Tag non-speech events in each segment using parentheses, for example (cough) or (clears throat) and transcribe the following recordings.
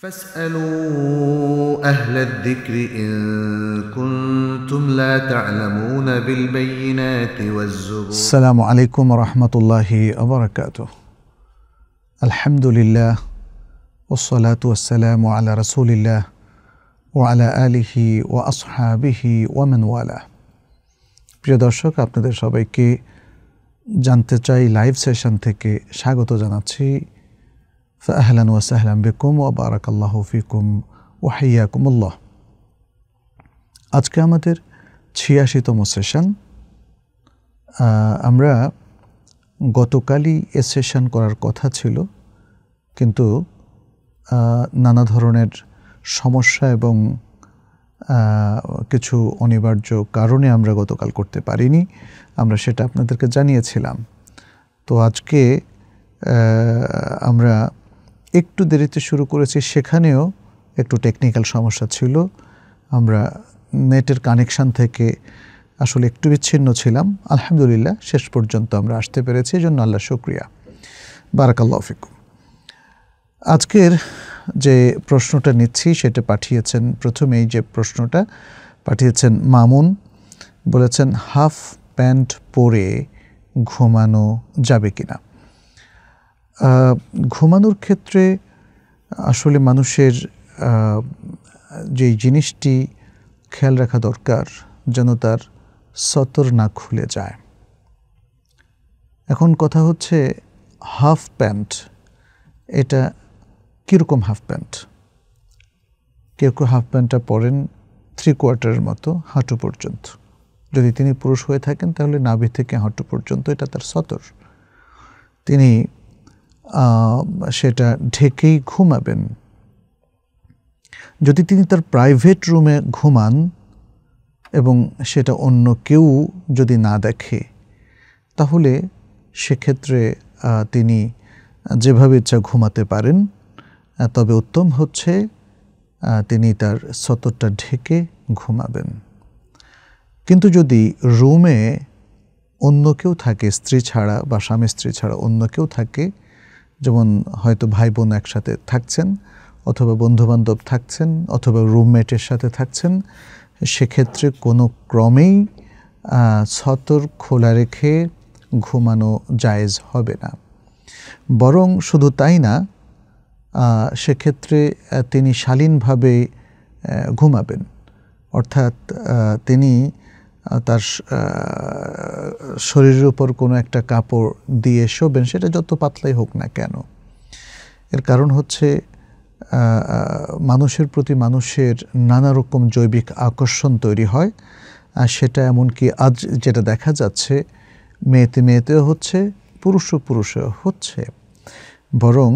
فاسألوا أهل الذكر إن كنتم لا تعلمون بالبينات والزبور السلام عليكم ورحمة الله وبركاته الحمد لله والصلاة والسلام على رسول الله وعلى آله وأصحابه ومن والاه প্রিয় দর্শক আপনাদের সবাইকে জানতে চাই লাইভ সেশন থেকে স্বাগত জানাচ্ছি فأهلا وسهلا بكم وبارك الله فيكم وحياكم الله আজকে আমাদের ছিয়াশিতম সেশন আমরা গতকালই এ সেশন করার কথা ছিল কিন্তু নানা ধরনের সমস্যা এবং কিছু অনিবার্য কারণে আমরা গতকাল করতে পারিনি আমরা সেটা আপনাদেরকে জানিয়েছিলাম তো আজকে আমরা একটু দেরিতে শুরু করেছি সেখানেও একটু টেকনিক্যাল সমস্যা ছিল আমরা নেটের কানেকশান থেকে আসলে একটু বিচ্ছিন্ন ছিলাম আলহামদুলিল্লাহ শেষ পর্যন্ত আমরা আসতে পেরেছি এই জন্য আল্লাহ শুক্রিয়া বারাকাল্লা ফিকুম আজকের যে প্রশ্নটা নিচ্ছি সেটা পাঠিয়েছেন প্রথমেই যে প্রশ্নটা পাঠিয়েছেন মামুন বলেছেন হাফ প্যান্ট পরে ঘুমানো যাবে কিনা ঘুমানোর ক্ষেত্রে আসলে মানুষের যেই জিনিসটি খেয়াল রাখা দরকার যেন তার সতর না খুলে যায় এখন কথা হচ্ছে হাফ প্যান্ট এটা কীরকম হাফ প্যান্ট কেউ কেউ হাফ প্যান্টটা পরেন থ্রি কোয়ার্টারের মতো হাঁটু পর্যন্ত যদি তিনি পুরুষ হয়ে থাকেন তাহলে নাভি থেকে হাঁটু পর্যন্ত এটা তার সতর তিনি সেটা ঢেকেই ঘুমাবেন যদি তিনি তার প্রাইভেট রুমে ঘুমান এবং সেটা অন্য কেউ যদি না দেখে তাহলে সেক্ষেত্রে তিনি যেভাবে ইচ্ছা ঘুমাতে পারেন তবে উত্তম হচ্ছে তিনি তার সতরটা ঢেকে ঘুমাবেন কিন্তু যদি রুমে অন্য কেউ থাকে স্ত্রী ছাড়া বা স্বামী স্ত্রী ছাড়া অন্য কেউ থাকে যেমন হয়তো ভাই বোন একসাথে থাকছেন অথবা বন্ধুবান্ধব থাকছেন অথবা রুমমেটের সাথে থাকছেন সেক্ষেত্রে কোনো ক্রমেই সতর খোলা রেখে ঘুমানো জায়েজ হবে না বরং শুধু তাই না সেক্ষেত্রে তিনি শালীনভাবে ঘুমাবেন অর্থাৎ তিনি তার শরীরের উপর কোনো একটা কাপড় দিয়ে শোবেন সেটা যত পাতলাই হোক না কেন এর কারণ হচ্ছে মানুষের প্রতি মানুষের নানা রকম জৈবিক আকর্ষণ তৈরি হয় আর সেটা এমনকি আজ যেটা দেখা যাচ্ছে মেয়েতে মেয়েতেও হচ্ছে পুরুষ পুরুষেও হচ্ছে বরং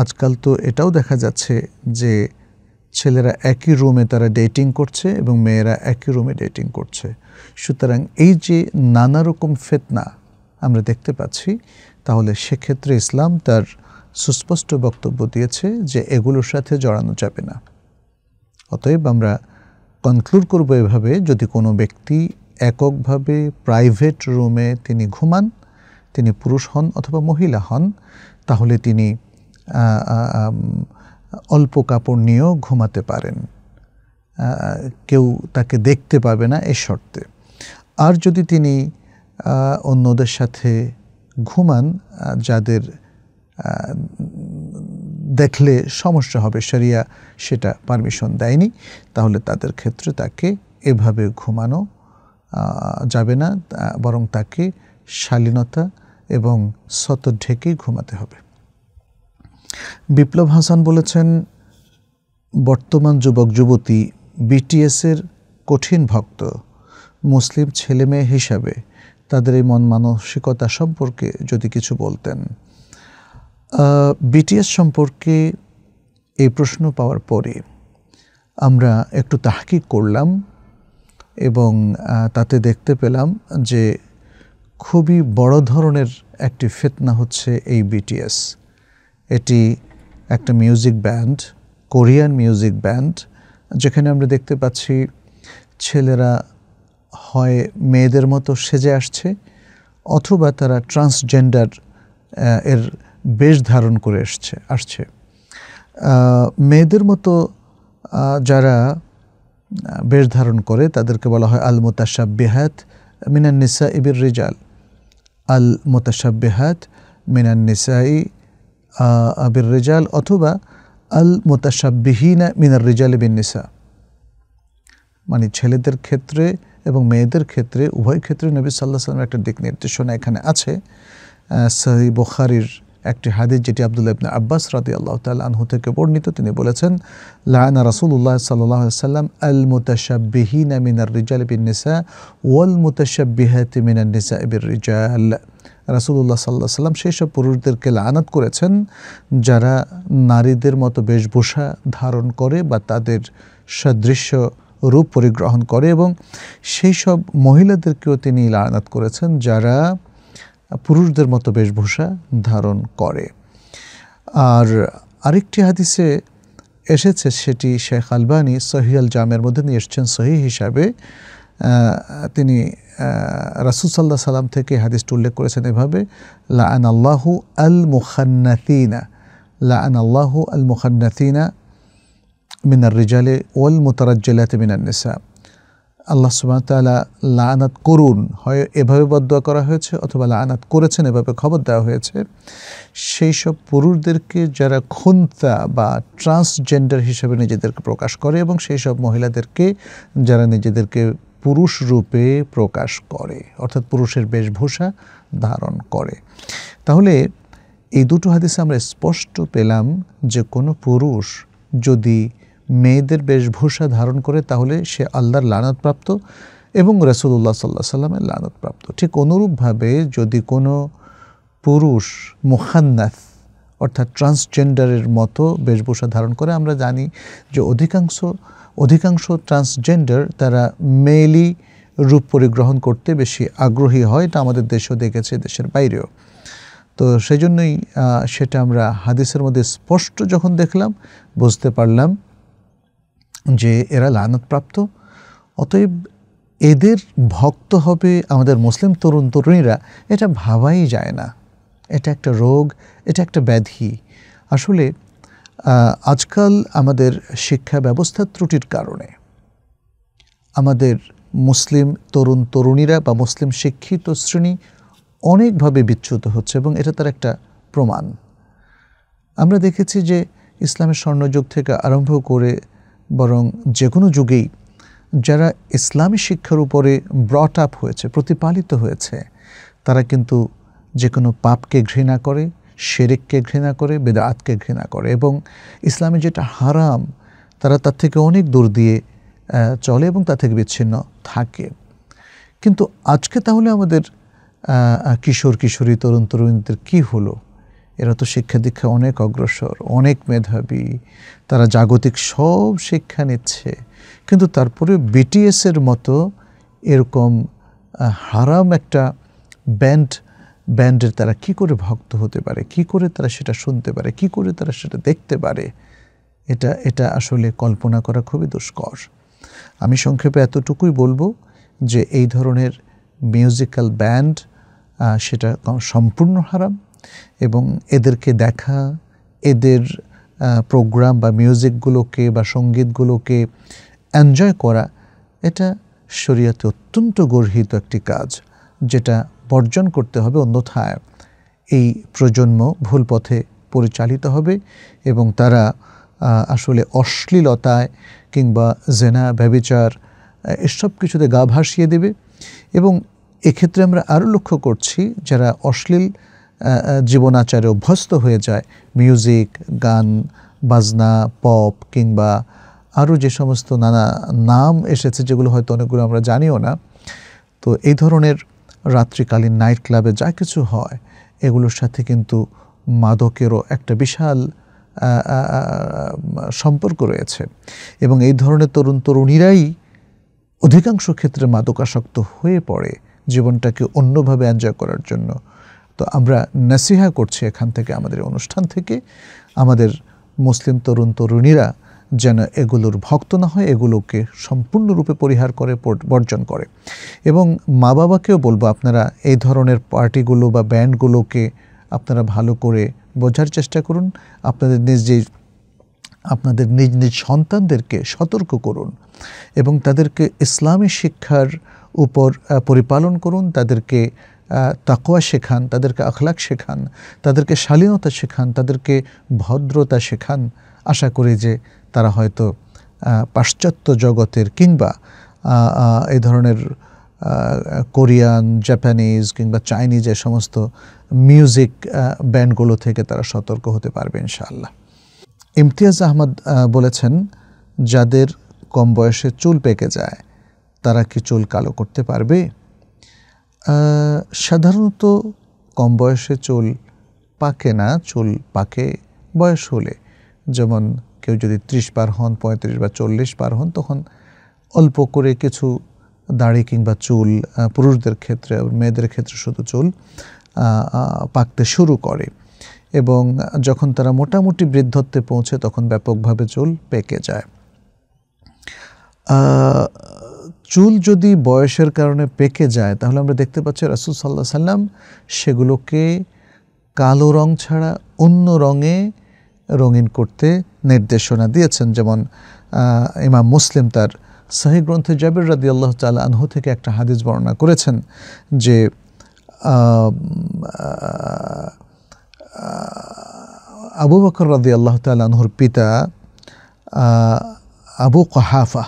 আজকাল তো এটাও দেখা যাচ্ছে যে ছেলেরা একই রুমে তারা ডেটিং করছে এবং মেয়েরা একই রুমে ডেটিং করছে সুতরাং এই যে নানা রকম ফেতনা আমরা দেখতে পাচ্ছি তাহলে সেক্ষেত্রে ইসলাম তার সুস্পষ্ট বক্তব্য দিয়েছে যে এগুলোর সাথে জড়ানো যাবে না অতএব আমরা কনক্লুড করবো এভাবে যদি কোনো ব্যক্তি এককভাবে প্রাইভেট রুমে তিনি ঘুমান তিনি পুরুষ হন অথবা মহিলা হন তাহলে তিনি অল্প কাপড় নিয়েও ঘুমাতে পারেন কেউ তাকে দেখতে পাবে না এ শর্তে আর যদি তিনি অন্যদের সাথে ঘুমান যাদের দেখলে সমস্যা হবে সারিয়া সেটা পারমিশন দেয়নি তাহলে তাদের ক্ষেত্রে তাকে এভাবে ঘুমানো যাবে না বরং তাকে শালীনতা এবং সত ঢেকে ঘুমাতে হবে বিপ্লব হাসান বলেছেন বর্তমান যুবক যুবতী বিটিএসের কঠিন ভক্ত মুসলিম ছেলেমেয়ে হিসাবে তাদের এই মন মানসিকতা সম্পর্কে যদি কিছু বলতেন বিটিএস সম্পর্কে এই প্রশ্ন পাওয়ার পরে আমরা একটু তাহকিক করলাম এবং তাতে দেখতে পেলাম যে খুবই বড় ধরনের একটি ফেতনা হচ্ছে এই বিটিএস এটি একটা music band Korean music band যেখানে আমরা দেখতে পাচ্ছি ছেলেরা হয় মেয়েদের মতো সেজে আসছে অথবা তারা ট্রান্সজেন্ডার এর বেশ ধারণ করে এসছে আসছে মেয়েদের মতো যারা বেশ ধারণ করে তাদেরকে বলা হয় আল বেহাত মিনান্নিসা ইবির রিজাল আল বেহাত মিনান্নিসাই بالرجال অথবা আল মোতাসাব্বিহীনা মিনার রিজাল বিনিসা মানে ছেলেদের ক্ষেত্রে এবং মেয়েদের ক্ষেত্রে উভয় ক্ষেত্রে নবী সাল্লাহ সাল্লামের একটা দিক নির্দেশনা এখানে আছে সহি বোখারির একটি হাদিস যেটি আবদুল্লাহ ইবনে আব্বাস রাদি আল্লাহ তাল আনহু থেকে বর্ণিত তিনি বলেছেন লায়না রাসুল্লাহ সাল্লাহ সাল্লাম আল মুতাসাব্বিহীনা মিনার রিজাল বিনিসা ওয়াল মুতাসাব্বিহাতি মিনার নিসা বির রিজাল রাসুল্লাহ সাল্লাহ সাল্লাম সেই সব পুরুষদেরকে লানত করেছেন যারা নারীদের মতো বেশভূষা ধারণ করে বা তাদের সাদৃশ্য রূপ পরিগ্রহণ করে এবং সেই সব মহিলাদেরকেও তিনি লানাত করেছেন যারা পুরুষদের মতো বেশভূষা ধারণ করে আর আরেকটি হাদিসে এসেছে সেটি শেখ আলবানি সহিয়াল জামের মধ্যে নিয়ে এসছেন সহি হিসাবে তিনি রাসুসাল্লাহ সাল্লাম থেকে হাদিসটি উল্লেখ করেছেন এভাবে আন আল্লাহু আল মুখান্নাতিনা আন আল্লাহু আল মুখান্নাতিনা মিনার রিজালে ওয়াল মোতারাজ্জালাতে মিনার নিসা আল্লাহ সুবাহ লানাত করুন হয় এভাবে বদয়া করা হয়েছে অথবা লানাত করেছেন এভাবে খবর দেওয়া হয়েছে সেই সব পুরুষদেরকে যারা খুন্তা বা ট্রান্সজেন্ডার হিসেবে নিজেদেরকে প্রকাশ করে এবং সেই সব মহিলাদেরকে যারা নিজেদেরকে পুরুষ রূপে প্রকাশ করে অর্থাৎ পুরুষের বেশভূষা ধারণ করে তাহলে এই দুটো হাদিসে আমরা স্পষ্ট পেলাম যে কোনো পুরুষ যদি মেয়েদের বেশভূষা ধারণ করে তাহলে সে আল্লাহর লানতপ্রাপ্ত এবং রসুল্লাহ সাল্লা সাল্লামের লানতপ্রাপ্ত ঠিক অনুরূপভাবে যদি কোনো পুরুষ মুখান্নাথ অর্থাৎ ট্রান্সজেন্ডারের মতো বেশভূষা ধারণ করে আমরা জানি যে অধিকাংশ অধিকাংশ ট্রান্সজেন্ডার তারা মেলি রূপ পরিগ্রহণ করতে বেশি আগ্রহী হয় এটা আমাদের দেশেও দেখেছে দেশের বাইরেও তো সেই জন্যই সেটা আমরা হাদিসের মধ্যে স্পষ্ট যখন দেখলাম বুঝতে পারলাম যে এরা লানতপ্রাপ্ত অতএব এদের ভক্ত হবে আমাদের মুসলিম তরুণ তরুণীরা এটা ভাবাই যায় না এটা একটা রোগ এটা একটা ব্যাধি আসলে আজকাল আমাদের শিক্ষা ব্যবস্থা ত্রুটির কারণে আমাদের মুসলিম তরুণ তরুণীরা বা মুসলিম শিক্ষিত শ্রেণী অনেকভাবে বিচ্যুত হচ্ছে এবং এটা তার একটা প্রমাণ আমরা দেখেছি যে ইসলামের স্বর্ণযুগ থেকে আরম্ভ করে বরং যে কোনো যুগেই যারা ইসলামী শিক্ষার উপরে ব্রট আপ হয়েছে প্রতিপালিত হয়েছে তারা কিন্তু যে কোনো পাপকে ঘৃণা করে শেরেককে ঘৃণা করে বেদাতকে ঘৃণা করে এবং ইসলামে যেটা হারাম তারা তার থেকে অনেক দূর দিয়ে চলে এবং তা থেকে বিচ্ছিন্ন থাকে কিন্তু আজকে তাহলে আমাদের কিশোর কিশোরী তরুণ তরুণীদের কী হলো এরা তো শিক্ষা দীক্ষা অনেক অগ্রসর অনেক মেধাবী তারা জাগতিক সব শিক্ষা নিচ্ছে কিন্তু তারপরে বিটিএসের মতো এরকম হারাম একটা ব্যান্ড ব্যান্ডের তারা কি করে ভক্ত হতে পারে কি করে তারা সেটা শুনতে পারে কি করে তারা সেটা দেখতে পারে এটা এটা আসলে কল্পনা করা খুবই দুষ্কর আমি সংক্ষেপে এতটুকুই বলবো যে এই ধরনের মিউজিক্যাল ব্যান্ড সেটা সম্পূর্ণ হারাম এবং এদেরকে দেখা এদের প্রোগ্রাম বা মিউজিকগুলোকে বা সঙ্গীতগুলোকে এনজয় করা এটা শরীয়তে অত্যন্ত গর্হিত একটি কাজ যেটা বর্জন করতে হবে অন্যথায় এই প্রজন্ম ভুল পথে পরিচালিত হবে এবং তারা আসলে অশ্লীলতায় কিংবা জেনা ব্যবিচার এসব কিছুতে গা ভাসিয়ে দেবে এবং এক্ষেত্রে আমরা আরও লক্ষ্য করছি যারা অশ্লীল জীবনাচারে অভ্যস্ত হয়ে যায় মিউজিক গান বাজনা পপ কিংবা আরও যে সমস্ত নানা নাম এসেছে যেগুলো হয়তো অনেকগুলো আমরা জানিও না তো এই ধরনের রাত্রিকালীন নাইট ক্লাবে যা কিছু হয় এগুলোর সাথে কিন্তু মাদকেরও একটা বিশাল সম্পর্ক রয়েছে এবং এই ধরনের তরুণ তরুণীরাই অধিকাংশ ক্ষেত্রে মাদকাসক্ত হয়ে পড়ে জীবনটাকে অন্যভাবে এনজয় করার জন্য তো আমরা নাসিহা করছি এখান থেকে আমাদের অনুষ্ঠান থেকে আমাদের মুসলিম তরুণ তরুণীরা যেন এগুলোর ভক্ত না হয় এগুলোকে সম্পূর্ণরূপে পরিহার করে বর্জন করে এবং মা বাবাকেও বলবো আপনারা এই ধরনের পার্টিগুলো বা ব্যান্ডগুলোকে আপনারা ভালো করে বোঝার চেষ্টা করুন আপনাদের নিজ যে আপনাদের নিজ নিজ সন্তানদেরকে সতর্ক করুন এবং তাদেরকে ইসলামী শিক্ষার উপর পরিপালন করুন তাদেরকে তাকোয়া শেখান তাদেরকে আখলাক শেখান তাদেরকে শালীনতা শেখান তাদেরকে ভদ্রতা শেখান আশা করি যে তারা হয়তো পাশ্চাত্য জগতের কিংবা এই ধরনের কোরিয়ান জাপানিজ কিংবা চাইনিজ এ সমস্ত মিউজিক ব্যান্ডগুলো থেকে তারা সতর্ক হতে পারবে ইনশাআল্লাহ ইমতিয়াজ আহমদ বলেছেন যাদের কম বয়সে চুল পেকে যায় তারা কি চুল কালো করতে পারবে সাধারণত কম বয়সে চুল পাকে না চুল পাকে বয়স হলে যেমন কেউ যদি ত্রিশ পার হন পঁয়ত্রিশ বা চল্লিশ পার হন তখন অল্প করে কিছু দাড়ি কিংবা চুল পুরুষদের ক্ষেত্রে মেয়েদের ক্ষেত্রে শুধু চুল পাকতে শুরু করে এবং যখন তারা মোটামুটি বৃদ্ধত্বে পৌঁছে তখন ব্যাপকভাবে চুল পেকে যায় চুল যদি বয়সের কারণে পেকে যায় তাহলে আমরা দেখতে পাচ্ছি রাসুল সাল্লাহ সাল্লাম সেগুলোকে কালো রং ছাড়া অন্য রঙে রঙিন করতে নির্দেশনা দিয়েছেন যেমন ইমাম মুসলিম তার সাহি গ্রন্থে জাবির রাদি আল্লাহ তাল আনহু থেকে একটা হাদিস বর্ণনা করেছেন যে আবু বকর রাদি আল্লাহ তাল আনহুর পিতা আবু কহাফা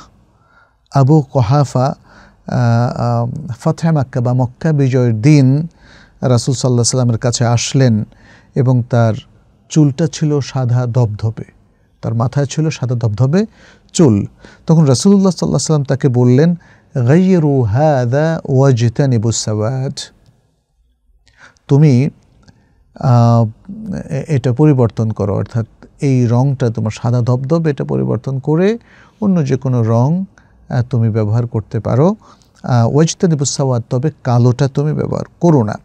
আবু কহাফা ফতেহা মাক্কা বা মক্কা বিজয়ের দিন রাসুল সাল্লাহ সাল্লামের কাছে আসলেন এবং তার চুলটা ছিল সাদা ধবধবে তার মাথায় ছিল সাদা ধবধবে চুল তখন রাসুল্লাহ সাল্লাহ সাল্লাম তাকে বললেন গাইয়েরু হাদা ওয়াজিতা নিবুসাওয়াজ তুমি এটা পরিবর্তন করো অর্থাৎ এই রঙটা তোমার সাদা ধবধব এটা পরিবর্তন করে অন্য যে কোনো রঙ তুমি ব্যবহার করতে পারো ওয়াজিতা নিবুসাওয়াজ তবে কালোটা তুমি ব্যবহার করো না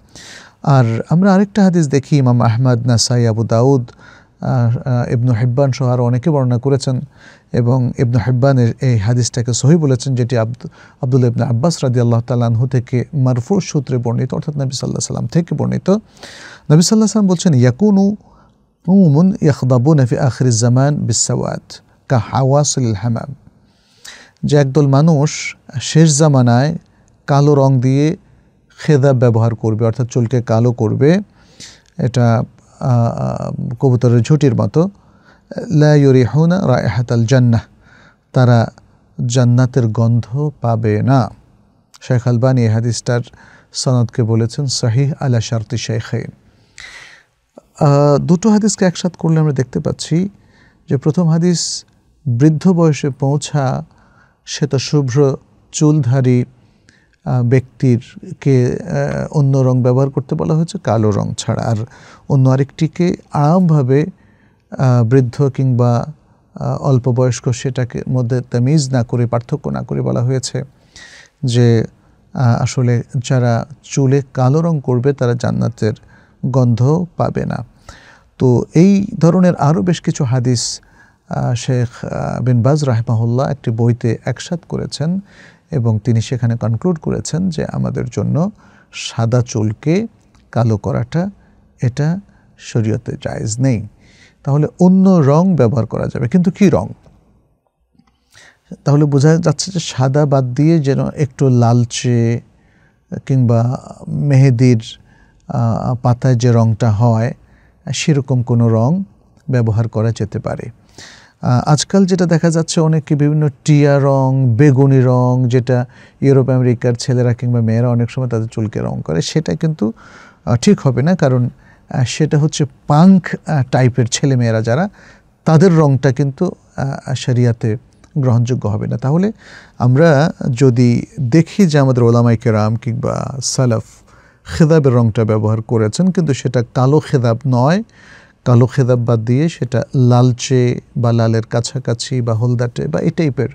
আর আমরা আরেকটা হাদিস দেখি ইমাম আহমদ নাসাই আবু দাউদ ইবনু হেব্বান সহ আরও অনেকে বর্ণনা করেছেন এবং ইবনু হেব্বানের এই হাদিসটাকে সহি বলেছেন যেটি আব্দ আব্দুল ইবনু আব্বাস রাজি আল্লাহ তালাহু থেকে মারফুর সূত্রে বর্ণিত অর্থাৎ নবী সাল্লাহ সাল্লাম থেকে বর্ণিত নবী সাল্লাহ সাল্লাম বলছেন ইয়াকুনু উমুন ইয়াকদাবু নফি আখরিজ জামান বিসাওয়াত কা হাওয়াসুল হামাম যে একদল মানুষ শেষ জামানায় কালো রং দিয়ে খেদাব ব্যবহার করবে অর্থাৎ চুলকে কালো করবে এটা কবুতরের ঝুটির মতো লাইরিহুনা রায়হাতাল জান্নাহ তারা জান্নাতের গন্ধ পাবে না শেখ আলবানি এ হাদিসটার সনদকে বলেছেন শাহিহ আলা শার্তি শেখেন দুটো হাদিসকে একসাথ করলে আমরা দেখতে পাচ্ছি যে প্রথম হাদিস বৃদ্ধ বয়সে পৌঁছা সে তো শুভ্র চুলধারী ব্যক্তির কে অন্য রং ব্যবহার করতে বলা হয়েছে কালো রং ছাড়া আর অন্য আরেকটিকে আরামভাবে বৃদ্ধ কিংবা অল্প বয়স্ক সেটাকে মধ্যে তামিজ না করে পার্থক্য না করে বলা হয়েছে যে আসলে যারা চুলে কালো রং করবে তারা জান্নাতের গন্ধ পাবে না তো এই ধরনের আরও বেশ কিছু হাদিস শেখ বিনবাজ রাহমাহুল্লাহ একটি বইতে একসাথ করেছেন এবং তিনি সেখানে কনক্লুড করেছেন যে আমাদের জন্য সাদা চুলকে কালো করাটা এটা শরীয়তে জায়জ নেই তাহলে অন্য রং ব্যবহার করা যাবে কিন্তু কি রং তাহলে বোঝা যাচ্ছে যে সাদা বাদ দিয়ে যেন একটু লালচে কিংবা মেহেদির পাতায় যে রংটা হয় সেরকম কোনো রং ব্যবহার করা যেতে পারে আজকাল যেটা দেখা যাচ্ছে অনেককে বিভিন্ন টিয়া রং বেগুনি রং যেটা ইউরোপ আমেরিকার ছেলেরা কিংবা মেয়েরা অনেক সময় তাদের চুলকে রং করে সেটা কিন্তু ঠিক হবে না কারণ সেটা হচ্ছে পাঙ্ক টাইপের ছেলে মেয়েরা যারা তাদের রংটা কিন্তু শরিয়াতে গ্রহণযোগ্য হবে না তাহলে আমরা যদি দেখি যে আমাদের ওলামাই কেরাম কিংবা সালাফ খেদাবের রংটা ব্যবহার করেছেন কিন্তু সেটা কালো খেদাব নয় কালো খেদাব বাদ দিয়ে সেটা লালচে বা লালের কাছাকাছি বা হলদাটে বা এই টাইপের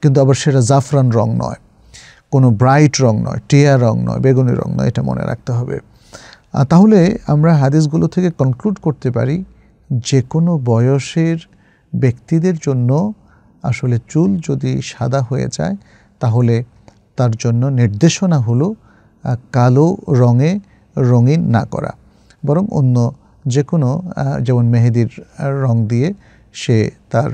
কিন্তু আবার সেটা জাফরান রং নয় কোনো ব্রাইট রং নয় টিয়া রং নয় বেগুনি রং নয় এটা মনে রাখতে হবে তাহলে আমরা হাদিসগুলো থেকে কনক্লুড করতে পারি যে কোনো বয়সের ব্যক্তিদের জন্য আসলে চুল যদি সাদা হয়ে যায় তাহলে তার জন্য নির্দেশনা হলো কালো রঙে রঙিন না করা বরং অন্য যে কোনো যেমন মেহেদির রং দিয়ে সে তার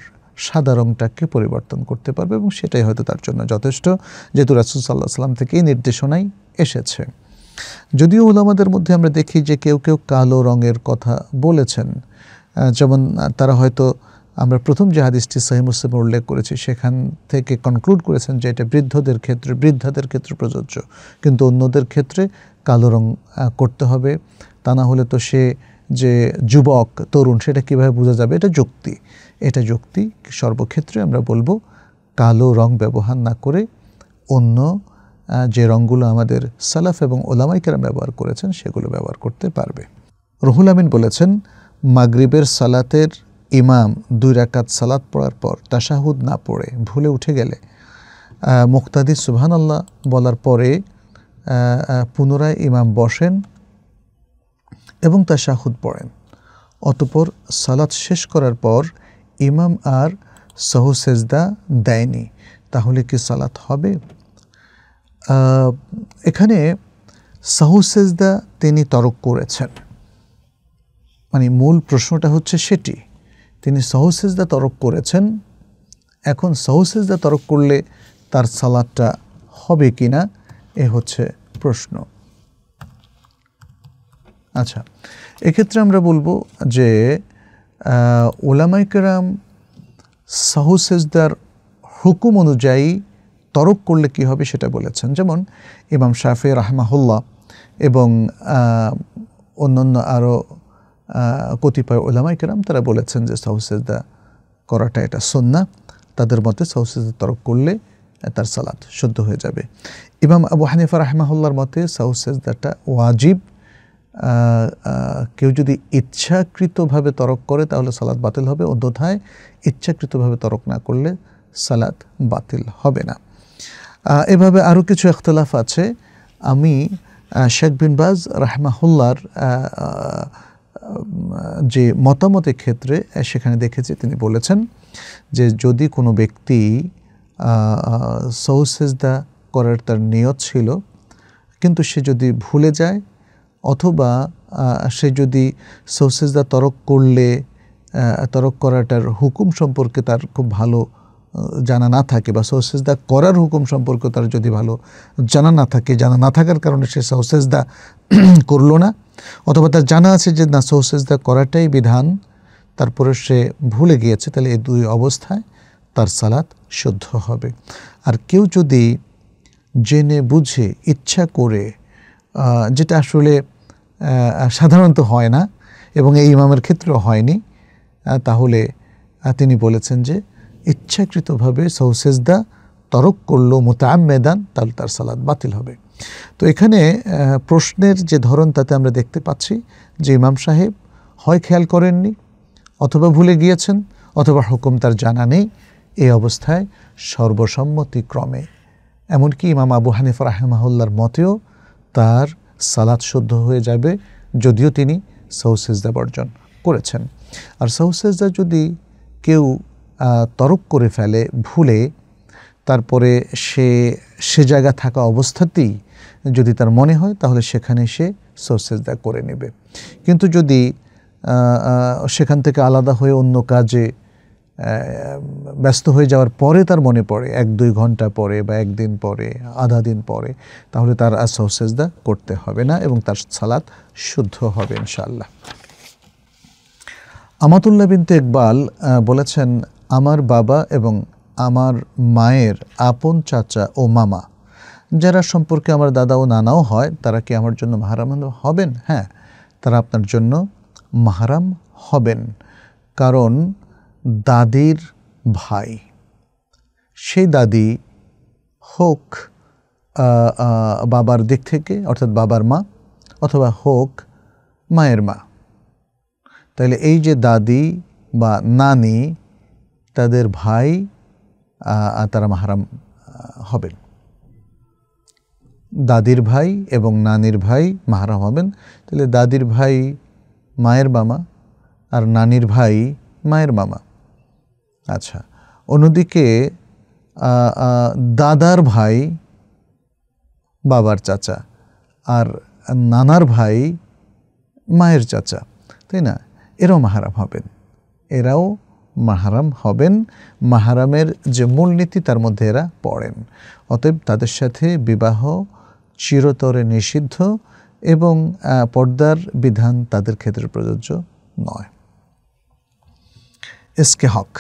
সাদা রংটাকে পরিবর্তন করতে পারবে এবং সেটাই হয়তো তার জন্য যথেষ্ট যেহেতু রাসুল সাল্লাহ সাল্লাম থেকে এই নির্দেশনাই এসেছে যদিও ওলামাদের মধ্যে আমরা দেখি যে কেউ কেউ কালো রঙের কথা বলেছেন যেমন তারা হয়তো আমরা প্রথম যে হাদিসটি সহিম মুসলিম উল্লেখ করেছি সেখান থেকে কনক্লুড করেছেন যে এটা বৃদ্ধদের ক্ষেত্রে বৃদ্ধাদের ক্ষেত্রে প্রযোজ্য কিন্তু অন্যদের ক্ষেত্রে কালো রং করতে হবে তা না হলে তো সে যে যুবক তরুণ সেটা কিভাবে বোঝা যাবে এটা যুক্তি এটা যুক্তি সর্বক্ষেত্রে আমরা বলবো কালো রং ব্যবহার না করে অন্য যে রঙগুলো আমাদের সালাফ এবং ওলামাইকেরা ব্যবহার করেছেন সেগুলো ব্যবহার করতে পারবে রহুল আমিন বলেছেন মাগরিবের সালাতের ইমাম দুই রাকাত সালাত পড়ার পর তাশাহুদ না পড়ে ভুলে উঠে গেলে মুক্তাদি সুবহান আল্লাহ বলার পরে পুনরায় ইমাম বসেন এবং শাহুদ পড়েন অতপর সালাত শেষ করার পর ইমাম আর সহসেজদা দেয়নি তাহলে কি সালাত হবে এখানে সাহসেজদা তিনি তরক করেছেন মানে মূল প্রশ্নটা হচ্ছে সেটি তিনি সহসেজদা তরক করেছেন এখন সহসেজদা তরক করলে তার সালাদটা হবে কি না এ হচ্ছে প্রশ্ন আচ্ছা এক্ষেত্রে আমরা বলবো যে ওলামাইকেরাম সাহুসেজদার হুকুম অনুযায়ী তরক করলে কি হবে সেটা বলেছেন যেমন ইমাম শাফি রাহমাহুল্লাহ এবং অন্যান্য আরও কতিপয় ওলামাইকেরাম তারা বলেছেন যে সাহুসেজদা করাটা এটা সন্না তাদের মতে সাহুসেজদা তরক করলে তার সালাত শুদ্ধ হয়ে যাবে ইমাম আবু হানিফা রাহমাহুল্লার মতে সাহুসেজদাটা ওয়াজিব কেউ যদি ইচ্ছাকৃতভাবে তরক করে তাহলে সালাদ বাতিল হবে অন্যথায় ইচ্ছাকৃতভাবে তরক না করলে সালাদ বাতিল হবে না এভাবে আরও কিছু এখতলাফ আছে আমি শেখ বিনবাজ রাহমাহুল্লার যে মতামতের ক্ষেত্রে সেখানে দেখেছি তিনি বলেছেন যে যদি কোনো ব্যক্তি সৌসেজদা করার তার নিয়ত ছিল কিন্তু সে যদি ভুলে যায় অথবা সে যদি সৌসেজদা তরক করলে তরক করাটার হুকুম সম্পর্কে তার খুব ভালো জানা না থাকে বা সৌসেজদা করার হুকুম সম্পর্কে তার যদি ভালো জানা না থাকে জানা না থাকার কারণে সে সৌসেজদা (clears throat) করলো না অথবা তার জানা আছে যে না সৌসেজদা করাটাই বিধান তারপরে সে ভুলে গিয়েছে তাহলে এই দুই অবস্থায় তার সালাত শুদ্ধ হবে আর কেউ যদি জেনে বুঝে ইচ্ছা করে যেটা আসলে সাধারণত হয় না এবং এই ইমামের ক্ষেত্রেও হয়নি তাহলে তিনি বলেছেন যে ইচ্ছাকৃতভাবে সৌসেজদা তরক করলো মেদান তাহলে তার সালাদ বাতিল হবে তো এখানে প্রশ্নের যে ধরন তাতে আমরা দেখতে পাচ্ছি যে ইমাম সাহেব হয় খেয়াল করেননি অথবা ভুলে গিয়েছেন অথবা হুকুম তার জানা নেই এই অবস্থায় সর্বসম্মতিক্রমে এমনকি ইমাম আবু হানিফ রাহেমাহুল্লার মতেও তার সালাদ শুদ্ধ হয়ে যাবে যদিও তিনি সৌসেজদা বর্জন করেছেন আর সৌসেজদা যদি কেউ তরক করে ফেলে ভুলে তারপরে সে সে জায়গা থাকা অবস্থাতেই যদি তার মনে হয় তাহলে সেখানে সে সৌসেজদা করে নেবে কিন্তু যদি সেখান থেকে আলাদা হয়ে অন্য কাজে ব্যস্ত হয়ে যাওয়ার পরে তার মনে পড়ে এক দুই ঘন্টা পরে বা একদিন পরে আধা দিন পরে তাহলে তার আর সহসেজদা করতে হবে না এবং তার সালাত শুদ্ধ হবে ইনশাল্লাহ আমাতুল্লাহ বিনতে ইকবাল বলেছেন আমার বাবা এবং আমার মায়ের আপন চাচা ও মামা যারা সম্পর্কে আমার দাদা ও নানাও হয় তারা কি আমার জন্য মাহারাম হবেন হ্যাঁ তারা আপনার জন্য মাহারাম হবেন কারণ দাদির ভাই সেই দাদি হোক বাবার দিক থেকে অর্থাৎ বাবার মা অথবা হোক মায়ের মা তাহলে এই যে দাদি বা নানি তাদের ভাই তারা মাহারাম হবেন দাদির ভাই এবং নানির ভাই মাহারাম হবেন তাহলে দাদির ভাই মায়ের মামা আর নানির ভাই মায়ের মামা আচ্ছা অন্যদিকে দাদার ভাই বাবার চাচা আর নানার ভাই মায়ের চাচা তাই না এরাও মাহারাম হবেন এরাও মাহারাম হবেন মাহারামের যে মূলনীতি তার মধ্যে এরা পড়েন অতএব তাদের সাথে বিবাহ চিরতরে নিষিদ্ধ এবং পর্দার বিধান তাদের ক্ষেত্রে প্রযোজ্য নয় এসকে হক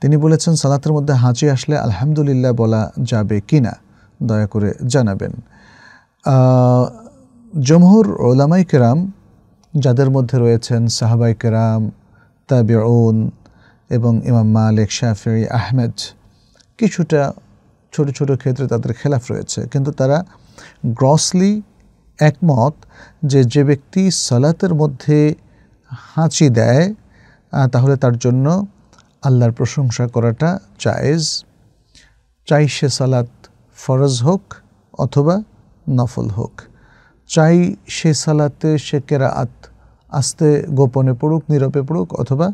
তিনি বলেছেন সালাতের মধ্যে হাঁচি আসলে আলহামদুলিল্লাহ বলা যাবে কি না দয়া করে জানাবেন জমহুর ওলামাই কেরাম যাদের মধ্যে রয়েছেন সাহাবাই কেরাম তাবিউন এবং ইমাম মালিক শাফি আহমেদ কিছুটা ছোট ছোট ক্ষেত্রে তাদের খেলাফ রয়েছে কিন্তু তারা গ্রসলি একমত যে যে ব্যক্তি সালাতের মধ্যে হাঁচি দেয় তাহলে তার জন্য আল্লাহর প্রশংসা করাটা চায়েজ চাই সে সালাত ফরজ হোক অথবা নফল হোক চাই সে সালাতে সে আত আস্তে গোপনে পড়ুক নীরবে পড়ুক অথবা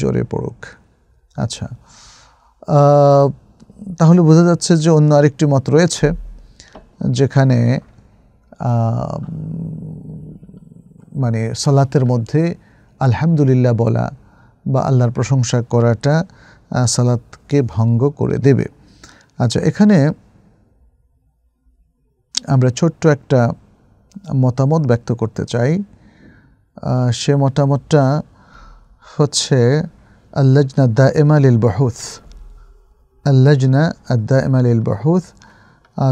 জোরে পড়ুক আচ্ছা তাহলে বোঝা যাচ্ছে যে অন্য আরেকটি মত রয়েছে যেখানে মানে সালাতের মধ্যে আলহামদুলিল্লাহ বলা বা আল্লাহর প্রশংসা করাটা সালাতকে ভঙ্গ করে দেবে আচ্ছা এখানে আমরা ছোট্ট একটা মতামত ব্যক্ত করতে চাই সে মতামতটা হচ্ছে আল্লাজনা দা এমালিল বাহুস আল্লাজনা আদা এমালিল বাহুস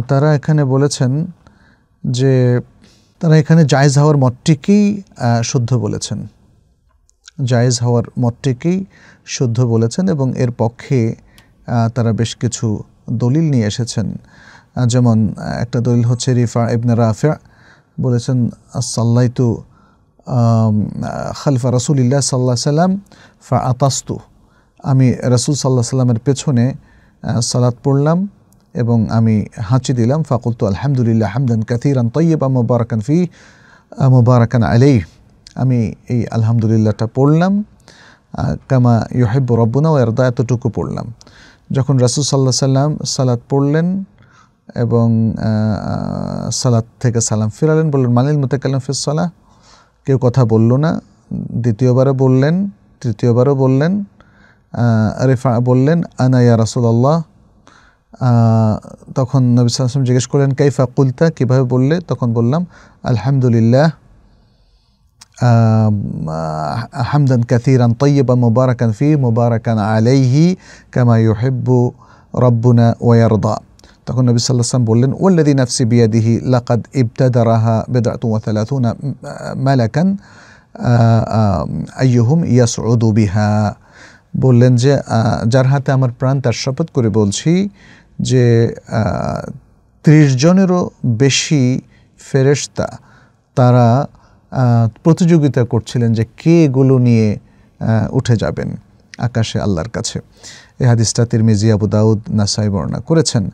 তারা এখানে বলেছেন যে তারা এখানে জায়জ হওয়ার মতটিকেই শুদ্ধ বলেছেন জায়েজ হওয়ার মতটিকেই শুদ্ধ বলেছেন এবং এর পক্ষে তারা বেশ কিছু দলিল নিয়ে এসেছেন যেমন একটা দলিল হচ্ছে রিফা ইবনে রাফে বলেছেন সাল্লাইতু খালিফা রসুলিল্লাহ সাল্লা সাল্লাম ফা আতাস্তু আমি রসুল সাল্লাহ সাল্লামের পেছনে সালাত পড়লাম এবং আমি হাঁচি দিলাম ফাকুলতু আলহামদুলিল্লাহ হামদান কাথিরান তৈয়বা মুবারকান ফি মুবারকান আলাইহ আমি এই আলহামদুলিল্লাহটা পড়লাম কামা ইহেব রব্বনা ও এরদা এতটুকু পড়লাম যখন রাসুল সাল্লাহ সাল্লাম সালাদ পড়লেন এবং সালাদ থেকে সালাম ফিরালেন বললেন মালিল মোতাকাল্লাম ফিসালাহ কেউ কথা বলল না দ্বিতীয়বারও বললেন তৃতীয়বারও বললেন রেফা বললেন আনাইয়া আল্লাহ তখন নবী সাল্লাম জিজ্ঞেস করলেন কাইফা কুলতা কীভাবে বললে তখন বললাম আলহামদুলিল্লাহ حمدا كثيرا طيبا مباركا فيه مباركا عليه كما يحب ربنا ويرضى তখন নবী সাল্লাহ সাল্লাম বললেন ওল্লাদি নাফসি বিয়াদিহি লাকাদ ইবতাদারাহা বেদাতু ওয়াতালাতুনা মালাকান আইয়ুহুম ইয়াসউদু বিহা বললেন যে যার হাতে আমার প্রাণ তার শপথ করে বলছি যে ত্রিশ জনেরও বেশি ফেরেশতা তারা প্রতিযোগিতা করছিলেন যে কে এগুলো নিয়ে উঠে যাবেন আকাশে আল্লাহর কাছে এ হাদিসটা তিরমিজি আবু দাউদ নাসাই বর্ণনা করেছেন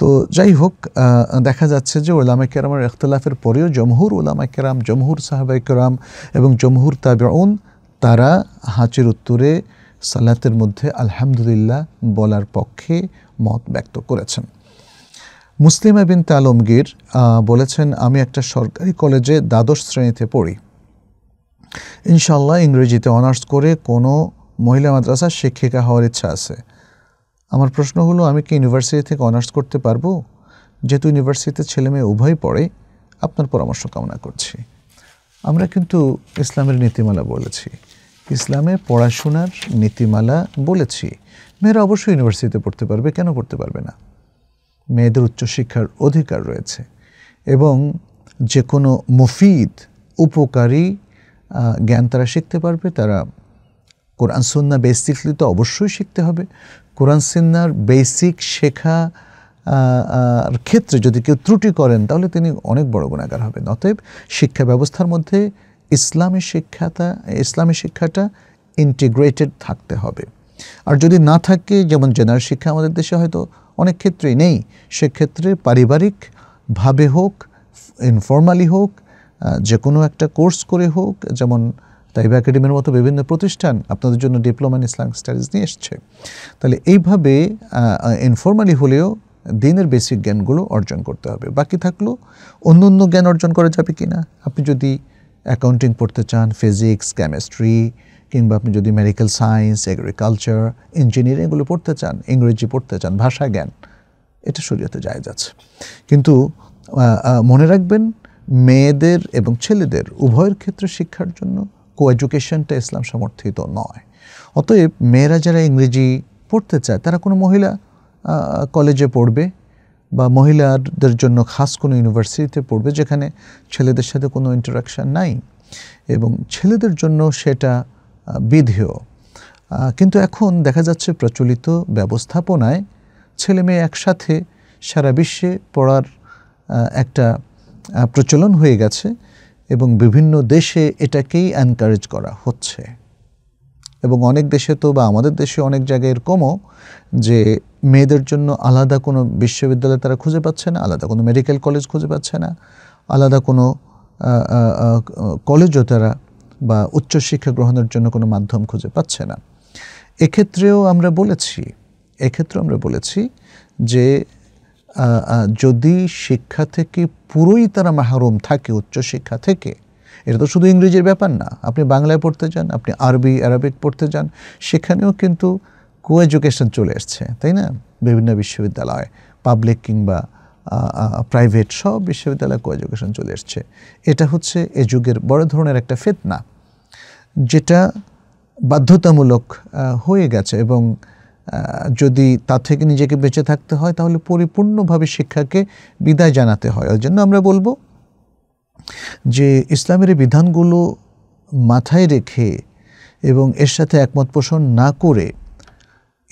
তো যাই হোক দেখা যাচ্ছে যে ওলামা কেরামের ইখতলাফের পরেও জমহুর ওলামা কেরাম জমহুর সাহাবাই কেরাম এবং জমহুর তাবেউন তারা হাঁচির উত্তরে সালাতের মধ্যে আলহামদুলিল্লাহ বলার পক্ষে মত ব্যক্ত করেছেন মুসলিমা বিনতে আলমগীর বলেছেন আমি একটা সরকারি কলেজে দ্বাদশ শ্রেণীতে পড়ি ইনশাল্লাহ ইংরেজিতে অনার্স করে কোনো মহিলা মাদ্রাসার শিক্ষিকা হওয়ার ইচ্ছা আছে আমার প্রশ্ন হলো আমি কি ইউনিভার্সিটি থেকে অনার্স করতে পারবো যেহেতু ইউনিভার্সিটিতে ছেলে মেয়ে উভয় পড়ে আপনার পরামর্শ কামনা করছি আমরা কিন্তু ইসলামের নীতিমালা বলেছি ইসলামে পড়াশোনার নীতিমালা বলেছি মেয়েরা অবশ্যই ইউনিভার্সিটিতে পড়তে পারবে কেন পড়তে পারবে না মেয়েদের উচ্চশিক্ষার অধিকার রয়েছে এবং যে কোনো মুফিদ উপকারী জ্ঞান তারা শিখতে পারবে তারা কোরআন সুন্না বেসিকলি তো অবশ্যই শিখতে হবে কোরআন সুন্নার বেসিক শেখা ক্ষেত্রে যদি কেউ ত্রুটি করেন তাহলে তিনি অনেক বড় গুণাগার হবেন অতএব শিক্ষা ব্যবস্থার মধ্যে ইসলামী শিক্ষাটা ইসলামী শিক্ষাটা ইন্টিগ্রেটেড থাকতে হবে আর যদি না থাকে যেমন জেনারেল শিক্ষা আমাদের দেশে হয়তো অনেক ক্ষেত্রেই নেই সেক্ষেত্রে পারিবারিকভাবে হোক ইনফর্মালি হোক যে কোনো একটা কোর্স করে হোক যেমন তাইবা একাডেমির মতো বিভিন্ন প্রতিষ্ঠান আপনাদের জন্য ডিপ্লোমা ইন ইসলাম স্টাডিজ নিয়ে এসছে তাহলে এইভাবে ইনফর্মালি হলেও দিনের বেসিক জ্ঞানগুলো অর্জন করতে হবে বাকি থাকলো অন্য অন্য জ্ঞান অর্জন করা যাবে কি না আপনি যদি অ্যাকাউন্টিং পড়তে চান ফিজিক্স কেমিস্ট্রি কিংবা আপনি যদি মেডিকেল সায়েন্স এগ্রিকালচার ইঞ্জিনিয়ারিং এগুলো পড়তে চান ইংরেজি পড়তে চান ভাষা জ্ঞান এটা শরীয়তে যায় যাচ্ছে কিন্তু মনে রাখবেন মেয়েদের এবং ছেলেদের উভয়ের ক্ষেত্রে শিক্ষার জন্য কো এডুকেশনটা ইসলাম সমর্থিত নয় অতএব মেয়েরা যারা ইংরেজি পড়তে চায় তারা কোনো মহিলা কলেজে পড়বে বা মহিলাদের জন্য খাস কোনো ইউনিভার্সিটিতে পড়বে যেখানে ছেলেদের সাথে কোনো ইন্টারাকশান নাই এবং ছেলেদের জন্য সেটা বিধেয় কিন্তু এখন দেখা যাচ্ছে প্রচলিত ব্যবস্থাপনায় ছেলে মেয়ে একসাথে সারা বিশ্বে পড়ার একটা প্রচলন হয়ে গেছে এবং বিভিন্ন দেশে এটাকেই এনকারেজ করা হচ্ছে এবং অনেক দেশে তো বা আমাদের দেশে অনেক জায়গায় এরকমও যে মেয়েদের জন্য আলাদা কোনো বিশ্ববিদ্যালয় তারা খুঁজে পাচ্ছে না আলাদা কোনো মেডিকেল কলেজ খুঁজে পাচ্ছে না আলাদা কোনো কলেজও তারা বা উচ্চশিক্ষা গ্রহণের জন্য কোনো মাধ্যম খুঁজে পাচ্ছে না এক্ষেত্রেও আমরা বলেছি এক্ষেত্রেও আমরা বলেছি যে যদি শিক্ষা থেকে পুরোই তারা মাহরুম থাকে উচ্চশিক্ষা থেকে এটা তো শুধু ইংরেজির ব্যাপার না আপনি বাংলায় পড়তে যান আপনি আরবি অ্যারাবিক পড়তে যান সেখানেও কিন্তু কো এডুকেশন চলে এসছে তাই না বিভিন্ন বিশ্ববিদ্যালয় পাবলিক কিংবা প্রাইভেট সব বিশ্ববিদ্যালয়ে কো চলে এসছে এটা হচ্ছে এ যুগের বড় ধরনের একটা ফেতনা যেটা বাধ্যতামূলক হয়ে গেছে এবং যদি তা থেকে নিজেকে বেঁচে থাকতে হয় তাহলে পরিপূর্ণভাবে শিক্ষাকে বিদায় জানাতে হয় ওই জন্য আমরা বলবো যে ইসলামের বিধানগুলো মাথায় রেখে এবং এর সাথে একমত পোষণ না করে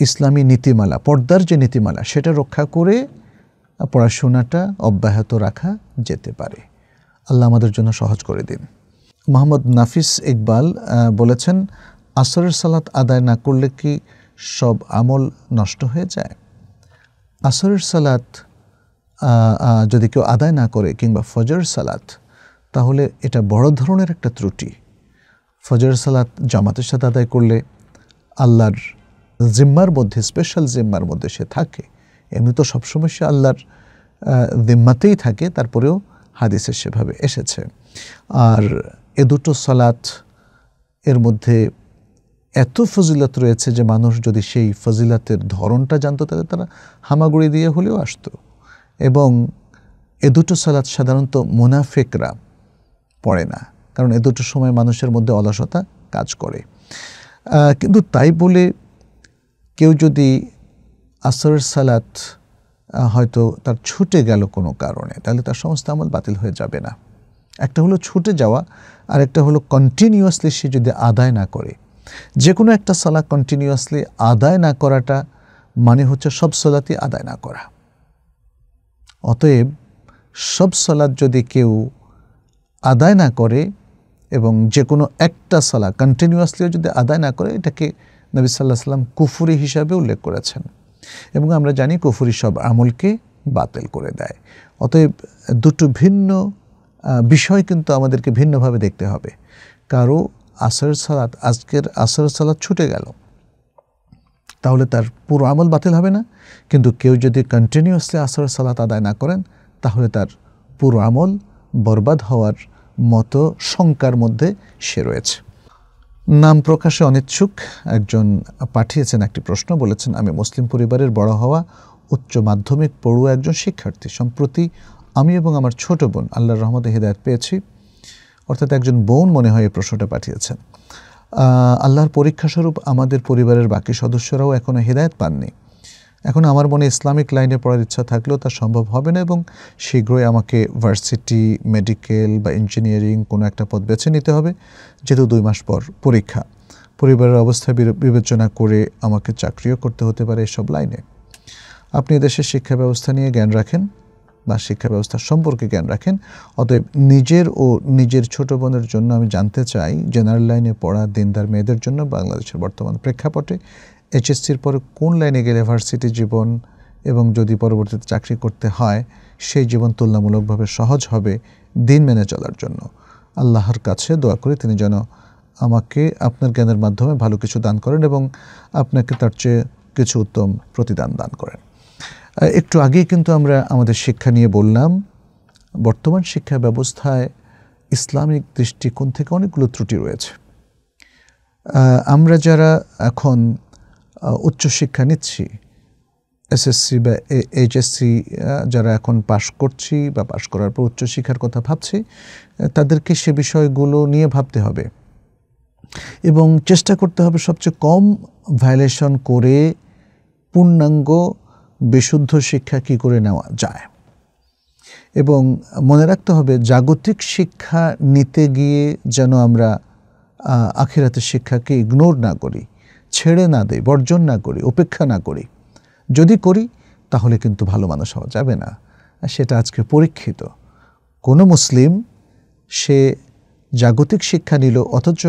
ইসলামী নীতিমালা পর্দার যে নীতিমালা সেটা রক্ষা করে পড়াশোনাটা অব্যাহত রাখা যেতে পারে আল্লাহ আমাদের জন্য সহজ করে দিন মোহাম্মদ নাফিস ইকবাল বলেছেন আসরের সালাত আদায় না করলে কি সব আমল নষ্ট হয়ে যায় আসরের সালাত যদি কেউ আদায় না করে কিংবা ফজর সালাত তাহলে এটা বড় ধরনের একটা ত্রুটি ফজর সালাত জামাতের সাথে আদায় করলে আল্লাহর জিম্মার মধ্যে স্পেশাল জিম্মার মধ্যে সে থাকে এমনি তো সব সে আল্লাহর দিম্মাতেই থাকে তারপরেও হাদিসে সেভাবে এসেছে আর এ দুটো সালাত এর মধ্যে এত ফজিলত রয়েছে যে মানুষ যদি সেই ফজিলাতের ধরনটা জানতো তাহলে তারা হামাগুড়ি দিয়ে হলেও আসতো এবং এ দুটো সালাত সাধারণত মুনাফেকরা পড়ে না কারণ এ দুটো সময় মানুষের মধ্যে অলসতা কাজ করে কিন্তু তাই বলে কেউ যদি আসরের সালাত হয়তো তার ছুটে গেল কোনো কারণে তাহলে তার সমস্ত আমল বাতিল হয়ে যাবে না একটা হলো ছুটে যাওয়া আর একটা হলো কন্টিনিউয়াসলি সে যদি আদায় না করে যে কোনো একটা সালা কন্টিনিউয়াসলি আদায় না করাটা মানে হচ্ছে সব সলাতই আদায় না করা অতএব সব সলাদ যদি কেউ আদায় না করে এবং যে কোনো একটা সলা কন্টিনিউয়াসলিও যদি আদায় না করে এটাকে নবী সাল্লাহ সাল্লাম কুফুরি হিসাবে উল্লেখ করেছেন এবং আমরা জানি কুফুরি সব আমলকে বাতিল করে দেয় অতএব দুটো ভিন্ন বিষয় কিন্তু আমাদেরকে ভিন্নভাবে দেখতে হবে কারো আসর সালাত আজকের আসর সালাত ছুটে গেল তাহলে তার পুরো আমল বাতিল হবে না কিন্তু কেউ যদি কন্টিনিউসলি আসর সালাত আদায় না করেন তাহলে তার পুরো আমল বরবাদ হওয়ার মতো শঙ্কার মধ্যে সে রয়েছে নাম প্রকাশে অনিচ্ছুক একজন পাঠিয়েছেন একটি প্রশ্ন বলেছেন আমি মুসলিম পরিবারের বড় হওয়া উচ্চ মাধ্যমিক পড়ুয়া একজন শিক্ষার্থী সম্প্রতি আমি এবং আমার ছোট বোন আল্লাহর রহমতে হৃদায়ত পেয়েছি অর্থাৎ একজন বোন মনে হয় এই প্রশ্নটা পাঠিয়েছেন আল্লাহর পরীক্ষাস্বরূপ আমাদের পরিবারের বাকি সদস্যরাও এখনও হৃদায়ত পাননি এখন আমার মনে ইসলামিক লাইনে পড়ার ইচ্ছা থাকলেও তা সম্ভব হবে না এবং শীঘ্রই আমাকে ভার্সিটি মেডিকেল বা ইঞ্জিনিয়ারিং কোনো একটা পদ বেছে নিতে হবে যেহেতু দুই মাস পর পরীক্ষা পরিবারের অবস্থা বিবেচনা করে আমাকে চাকরিও করতে হতে পারে এসব লাইনে আপনি দেশের শিক্ষা ব্যবস্থা নিয়ে জ্ঞান রাখেন বা শিক্ষা ব্যবস্থা সম্পর্কে জ্ঞান রাখেন অতএব নিজের ও নিজের ছোট বোনের জন্য আমি জানতে চাই জেনারেল লাইনে পড়া দিনদার মেয়েদের জন্য বাংলাদেশের বর্তমান প্রেক্ষাপটে এইচএসসির পরে কোন লাইনে গেলে ভার্সিটি জীবন এবং যদি পরবর্তীতে চাকরি করতে হয় সেই জীবন তুলনামূলকভাবে সহজ হবে দিন মেনে চলার জন্য আল্লাহর কাছে দোয়া করে তিনি যেন আমাকে আপনার জ্ঞানের মাধ্যমে ভালো কিছু দান করেন এবং আপনাকে তার চেয়ে কিছু উত্তম প্রতিদান দান করেন একটু আগেই কিন্তু আমরা আমাদের শিক্ষা নিয়ে বললাম বর্তমান শিক্ষা ব্যবস্থায় ইসলামিক দৃষ্টিকোণ থেকে অনেকগুলো ত্রুটি রয়েছে আমরা যারা এখন উচ্চশিক্ষা নিচ্ছি এসএসসি বা এইচএসসি যারা এখন পাশ করছি বা পাশ করার পর উচ্চশিক্ষার কথা ভাবছি তাদেরকে সে বিষয়গুলো নিয়ে ভাবতে হবে এবং চেষ্টা করতে হবে সবচেয়ে কম ভায়োলেশন করে পূর্ণাঙ্গ বিশুদ্ধ শিক্ষা কি করে নেওয়া যায় এবং মনে রাখতে হবে জাগতিক শিক্ষা নিতে গিয়ে যেন আমরা আখিরাতের শিক্ষাকে ইগনোর না করি ছেড়ে না দেই বর্জন না করি উপেক্ষা না করি যদি করি তাহলে কিন্তু ভালো মানুষ হওয়া যাবে না সেটা আজকে পরীক্ষিত কোনো মুসলিম সে জাগতিক শিক্ষা নিল অথচ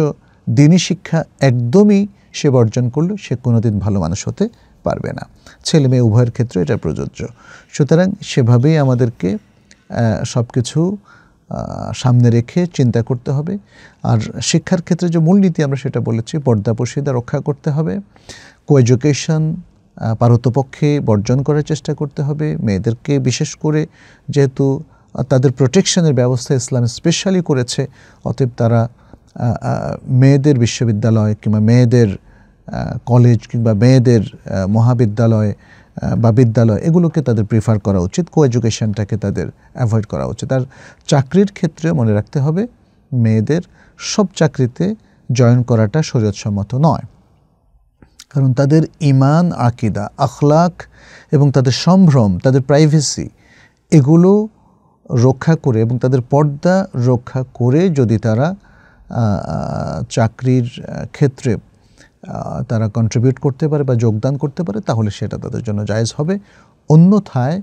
দিনী শিক্ষা একদমই সে বর্জন করল সে কোনোদিন ভালো মানুষ হতে পারবে না ছেলে মেয়ে উভয়ের ক্ষেত্রে এটা প্রযোজ্য সুতরাং সেভাবেই আমাদেরকে সব কিছু সামনে রেখে চিন্তা করতে হবে আর শিক্ষার ক্ষেত্রে যে মূলনীতি আমরা সেটা বলেছি পর্দা রক্ষা করতে হবে কো এডুকেশন পারতপক্ষে বর্জন করার চেষ্টা করতে হবে মেয়েদেরকে বিশেষ করে যেহেতু তাদের প্রোটেকশনের ব্যবস্থা ইসলাম স্পেশালি করেছে অতএব তারা মেয়েদের বিশ্ববিদ্যালয় কিংবা মেয়েদের কলেজ কিংবা মেয়েদের মহাবিদ্যালয় বা বিদ্যালয় এগুলোকে তাদের প্রিফার করা উচিত কো এডুকেশানটাকে তাদের অ্যাভয়েড করা উচিত আর চাকরির ক্ষেত্রে মনে রাখতে হবে মেয়েদের সব চাকরিতে জয়েন করাটা শরীয়তসম্মত নয় কারণ তাদের ইমান আকিদা আখলাক এবং তাদের সম্ভ্রম তাদের প্রাইভেসি এগুলো রক্ষা করে এবং তাদের পর্দা রক্ষা করে যদি তারা চাকরির ক্ষেত্রে তারা কন্ট্রিবিউট করতে পারে বা যোগদান করতে পারে তাহলে সেটা তাদের জন্য জায়েজ হবে অন্যথায়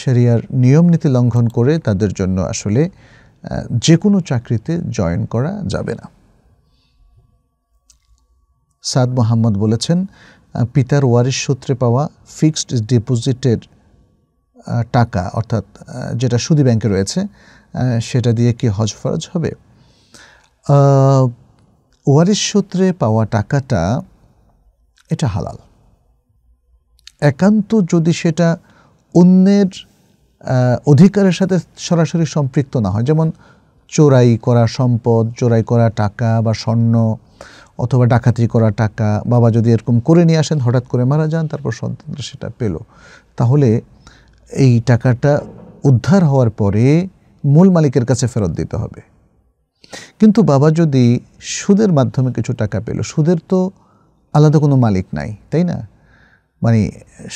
সেরিয়ার নিয়ম নীতি লঙ্ঘন করে তাদের জন্য আসলে যে কোনো চাকরিতে জয়েন করা যাবে না সাদ মোহাম্মদ বলেছেন পিতার ওয়ারিশ সূত্রে পাওয়া ফিক্সড ডিপোজিটের টাকা অর্থাৎ যেটা সুদী ব্যাংকে রয়েছে সেটা দিয়ে কি হজ ফরজ হবে ওয়ারিস সূত্রে পাওয়া টাকাটা এটা হালাল একান্ত যদি সেটা অন্যের অধিকারের সাথে সরাসরি সম্পৃক্ত না হয় যেমন চোরাই করা সম্পদ চোরাই করা টাকা বা স্বর্ণ অথবা ডাকাতি করা টাকা বাবা যদি এরকম করে নিয়ে আসেন হঠাৎ করে মারা যান তারপর সন্তানরা সেটা পেল তাহলে এই টাকাটা উদ্ধার হওয়ার পরে মূল মালিকের কাছে ফেরত দিতে হবে কিন্তু বাবা যদি সুদের মাধ্যমে কিছু টাকা পেল সুদের তো আলাদা কোনো মালিক নাই তাই না মানে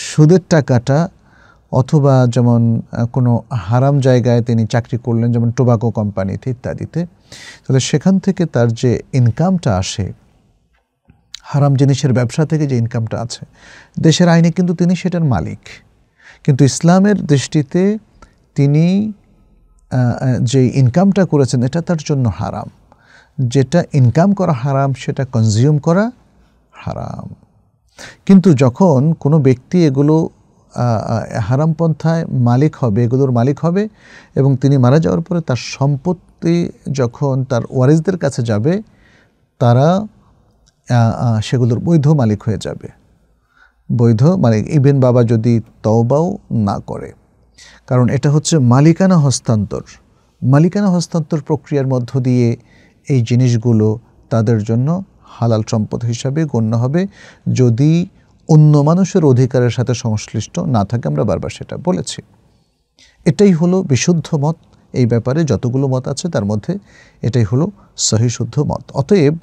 সুদের টাকাটা অথবা যেমন কোনো হারাম জায়গায় তিনি চাকরি করলেন যেমন টোবাকো কোম্পানিতে ইত্যাদিতে তাহলে সেখান থেকে তার যে ইনকামটা আসে হারাম জিনিসের ব্যবসা থেকে যে ইনকামটা আছে দেশের আইনে কিন্তু তিনি সেটার মালিক কিন্তু ইসলামের দৃষ্টিতে তিনি যে ইনকামটা করেছেন এটা তার জন্য হারাম যেটা ইনকাম করা হারাম সেটা কনজিউম করা হারাম কিন্তু যখন কোনো ব্যক্তি এগুলো হারাম পন্থায় মালিক হবে এগুলোর মালিক হবে এবং তিনি মারা যাওয়ার পরে তার সম্পত্তি যখন তার ওয়ারিসদের কাছে যাবে তারা সেগুলোর বৈধ মালিক হয়ে যাবে বৈধ মালিক মানে ইভেন বাবা যদি তওবাও না করে কারণ এটা হচ্ছে মালিকানা হস্তান্তর মালিকানা হস্তান্তর প্রক্রিয়ার মধ্য দিয়ে এই জিনিসগুলো তাদের জন্য হালাল সম্পদ হিসাবে গণ্য হবে যদি অন্য মানুষের অধিকারের সাথে সংশ্লিষ্ট না থাকে আমরা বারবার সেটা বলেছি এটাই হলো বিশুদ্ধ মত এই ব্যাপারে যতগুলো মত আছে তার মধ্যে এটাই হলো সহিশুদ্ধ মত অতএব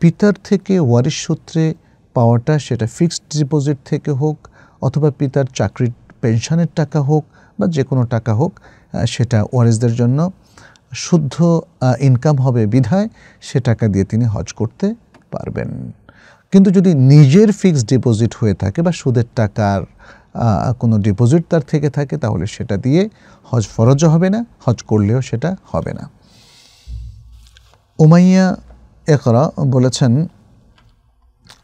পিতার থেকে ওয়ারিশ সূত্রে পাওয়াটা সেটা ফিক্সড ডিপোজিট থেকে হোক অথবা পিতার চাকরির পেনশনের টাকা হোক বা যে কোনো টাকা হোক সেটা ওয়ারেসদের জন্য শুদ্ধ ইনকাম হবে বিধায় সে টাকা দিয়ে তিনি হজ করতে পারবেন কিন্তু যদি নিজের ফিক্সড ডিপোজিট হয়ে থাকে বা সুদের টাকার কোনো ডিপোজিট তার থেকে থাকে তাহলে সেটা দিয়ে হজ ফরজও হবে না হজ করলেও সেটা হবে না উমাইয়া একরা বলেছেন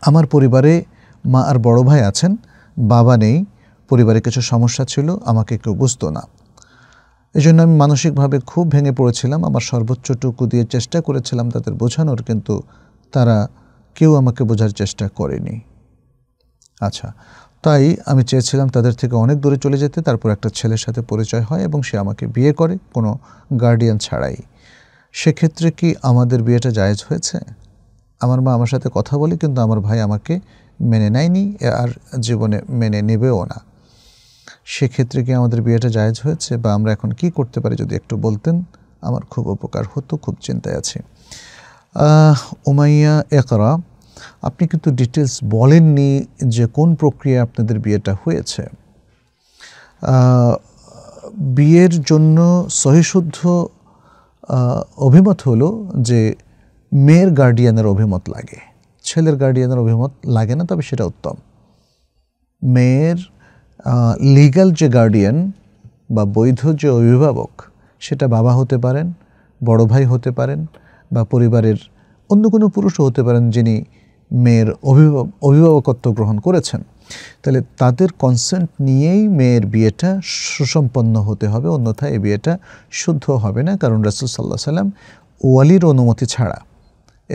আমার পরিবারে মা আর বড় ভাই আছেন বাবা নেই পরিবারে কিছু সমস্যা ছিল আমাকে কেউ বুঝতো না এই জন্য আমি মানসিকভাবে খুব ভেঙে পড়েছিলাম আমার সর্বোচ্চটুকু দিয়ে চেষ্টা করেছিলাম তাদের বোঝানোর কিন্তু তারা কেউ আমাকে বোঝার চেষ্টা করেনি আচ্ছা তাই আমি চেয়েছিলাম তাদের থেকে অনেক দূরে চলে যেতে তারপর একটা ছেলের সাথে পরিচয় হয় এবং সে আমাকে বিয়ে করে কোনো গার্ডিয়ান ছাড়াই সেক্ষেত্রে কি আমাদের বিয়েটা জায়েজ হয়েছে আমার মা আমার সাথে কথা বলে কিন্তু আমার ভাই আমাকে মেনে নেয়নি আর জীবনে মেনে নেবেও না সেক্ষেত্রে কি আমাদের বিয়েটা জায়জ হয়েছে বা আমরা এখন কি করতে পারি যদি একটু বলতেন আমার খুব উপকার হতো খুব চিন্তায় আছি উমাইয়া একরা আপনি কিন্তু ডিটেলস বলেননি যে কোন প্রক্রিয়া আপনাদের বিয়েটা হয়েছে বিয়ের জন্য সহিশুদ্ধ অভিমত হলো যে মেয়ের গার্ডিয়ানের অভিমত লাগে ছেলের গার্ডিয়ানের অভিমত লাগে না তবে সেটা উত্তম মেয়ের লিগাল যে গার্ডিয়ান বা বৈধ যে অভিভাবক সেটা বাবা হতে পারেন বড় ভাই হতে পারেন বা পরিবারের অন্য কোনো পুরুষও হতে পারেন যিনি মেয়ের অভিভাবকত্ব গ্রহণ করেছেন তাহলে তাদের কনসেন্ট নিয়েই মেয়ের বিয়েটা সুসম্পন্ন হতে হবে অন্যথায় এই বিয়েটা শুদ্ধ হবে না কারণ রাসুল সাল্লাহ সাল্লাম ওয়ালির অনুমতি ছাড়া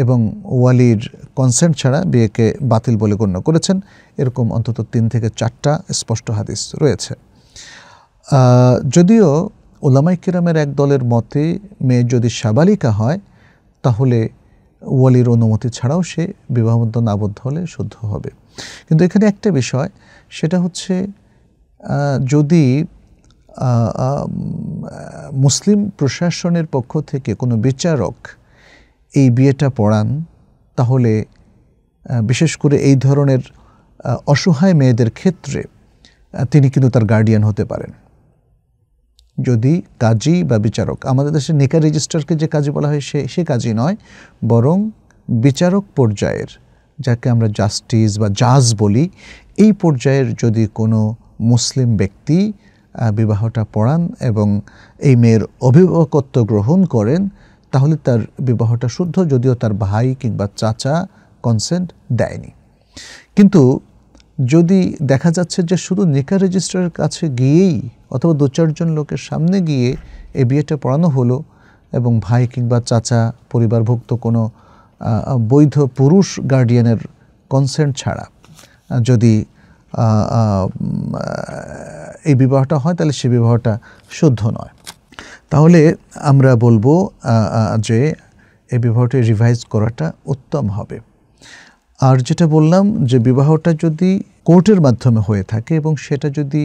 এবং ওয়ালির কনসেন্ট ছাড়া বিয়েকে বাতিল বলে গণ্য করেছেন এরকম অন্তত তিন থেকে চারটা স্পষ্ট হাদিস রয়েছে যদিও ওলামাই কিরামের এক দলের মতে মেয়ে যদি সাবালিকা হয় তাহলে ওয়ালির অনুমতি ছাড়াও সে বিবাহবন্ধন আবদ্ধ হলে শুদ্ধ হবে কিন্তু এখানে একটা বিষয় সেটা হচ্ছে যদি মুসলিম প্রশাসনের পক্ষ থেকে কোনো বিচারক এই বিয়েটা পড়ান তাহলে বিশেষ করে এই ধরনের অসহায় মেয়েদের ক্ষেত্রে তিনি কিন্তু তার গার্ডিয়ান হতে পারেন যদি কাজী বা বিচারক আমাদের দেশে নিকা রেজিস্ট্রারকে যে কাজী বলা হয় সে সে কাজই নয় বরং বিচারক পর্যায়ের যাকে আমরা জাস্টিস বা জাজ বলি এই পর্যায়ের যদি কোনো মুসলিম ব্যক্তি বিবাহটা পড়ান এবং এই মেয়ের অভিভাবকত্ব গ্রহণ করেন তাহলে তার বিবাহটা শুদ্ধ যদিও তার ভাই কিংবা চাচা কনসেন্ট দেয়নি কিন্তু যদি দেখা যাচ্ছে যে শুধু নিকা রেজিস্ট্রারের কাছে গিয়েই অথবা দু চারজন লোকের সামনে গিয়ে এ বিয়েটা পড়ানো হলো এবং ভাই কিংবা চাচা পরিবারভুক্ত কোনো বৈধ পুরুষ গার্ডিয়ানের কনসেন্ট ছাড়া যদি এই বিবাহটা হয় তাহলে সে বিবাহটা শুদ্ধ নয় তাহলে আমরা বলবো যে এই বিবাহটি রিভাইজ করাটা উত্তম হবে আর যেটা বললাম যে বিবাহটা যদি কোর্টের মাধ্যমে হয়ে থাকে এবং সেটা যদি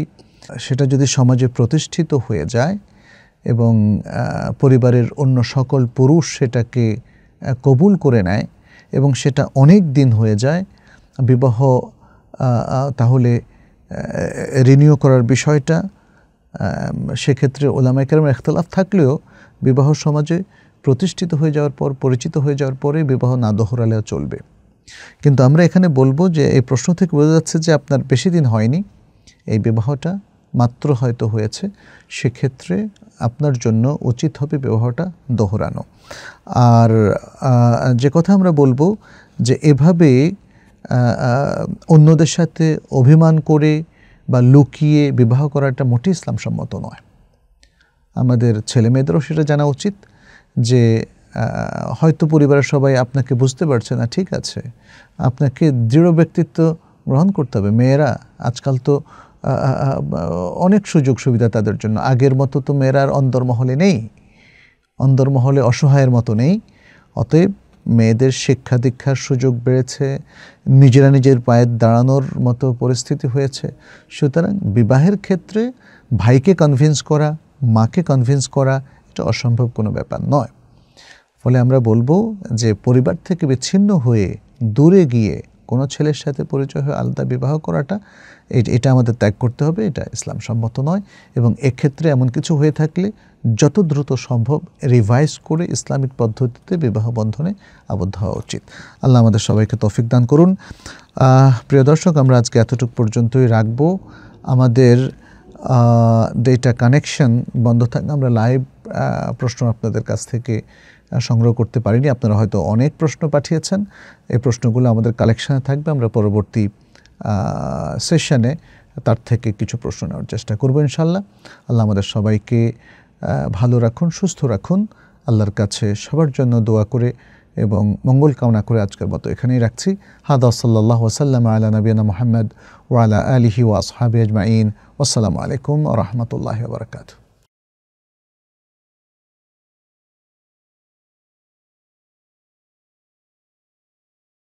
সেটা যদি সমাজে প্রতিষ্ঠিত হয়ে যায় এবং পরিবারের অন্য সকল পুরুষ সেটাকে কবুল করে নেয় এবং সেটা অনেক দিন হয়ে যায় বিবাহ তাহলে রিনিউ করার বিষয়টা সেক্ষেত্রে ওলামা কেরাম এখতলাফ থাকলেও বিবাহ সমাজে প্রতিষ্ঠিত হয়ে যাওয়ার পর পরিচিত হয়ে যাওয়ার পরে বিবাহ না দোহরালেও চলবে কিন্তু আমরা এখানে বলবো যে এই প্রশ্ন থেকে বোঝা যাচ্ছে যে আপনার বেশি দিন হয়নি এই বিবাহটা মাত্র হয়তো হয়েছে সেক্ষেত্রে আপনার জন্য উচিত হবে বিবাহটা দোহরানো আর যে কথা আমরা বলবো যে এভাবে অন্যদের সাথে অভিমান করে বা লুকিয়ে বিবাহ করাটা মোটেই ইসলামসম্মত নয় আমাদের ছেলে মেয়েদেরও সেটা জানা উচিত যে হয়তো পরিবারের সবাই আপনাকে বুঝতে পারছে না ঠিক আছে আপনাকে দৃঢ় ব্যক্তিত্ব গ্রহণ করতে হবে মেয়েরা আজকাল তো অনেক সুযোগ সুবিধা তাদের জন্য আগের মতো তো মেয়েরা আর অন্দরমহলে নেই অন্দরমহলে অসহায়ের মতো নেই অতএব মেয়েদের শিক্ষা দীক্ষার সুযোগ বেড়েছে নিজেরা নিজের পায়ে দাঁড়ানোর মতো পরিস্থিতি হয়েছে সুতরাং বিবাহের ক্ষেত্রে ভাইকে কনভিন্স করা মাকে কনভিন্স করা এটা অসম্ভব কোনো ব্যাপার নয় ফলে আমরা বলবো যে পরিবার থেকে বিচ্ছিন্ন হয়ে দূরে গিয়ে কোনো ছেলের সাথে পরিচয় হয়ে আলাদা বিবাহ করাটা এটা আমাদের ত্যাগ করতে হবে এটা ইসলাম সম্মত নয় এবং এক্ষেত্রে এমন কিছু হয়ে থাকলে যত দ্রুত সম্ভব রিভাইজ করে ইসলামিক পদ্ধতিতে বিবাহ বন্ধনে আবদ্ধ হওয়া উচিত আল্লাহ আমাদের সবাইকে তফিক দান করুন প্রিয় দর্শক আমরা আজকে এতটুকু পর্যন্তই রাখবো আমাদের ডেটা কানেকশন বন্ধ থাকলে আমরা লাইভ প্রশ্ন আপনাদের কাছ থেকে সংগ্রহ করতে পারিনি আপনারা হয়তো অনেক প্রশ্ন পাঠিয়েছেন এই প্রশ্নগুলো আমাদের কালেকশানে থাকবে আমরা পরবর্তী সেশনে তার থেকে কিছু প্রশ্ন নেওয়ার চেষ্টা করবো ইনশাল্লাহ আল্লাহ আমাদের সবাইকে ভালো রাখুন সুস্থ রাখুন আল্লাহর কাছে সবার জন্য দোয়া করে এবং মঙ্গল কামনা করে আজকের মতো এখানেই রাখছি হাদা সাল্লাহ ওসাল্লাম আলা নবীনা মোহাম্মদ ওয়ালা আলিহি ওয়াসহাবি আজমাইন আসসালামু আলাইকুম রহমতুল্লাহ বারকাতু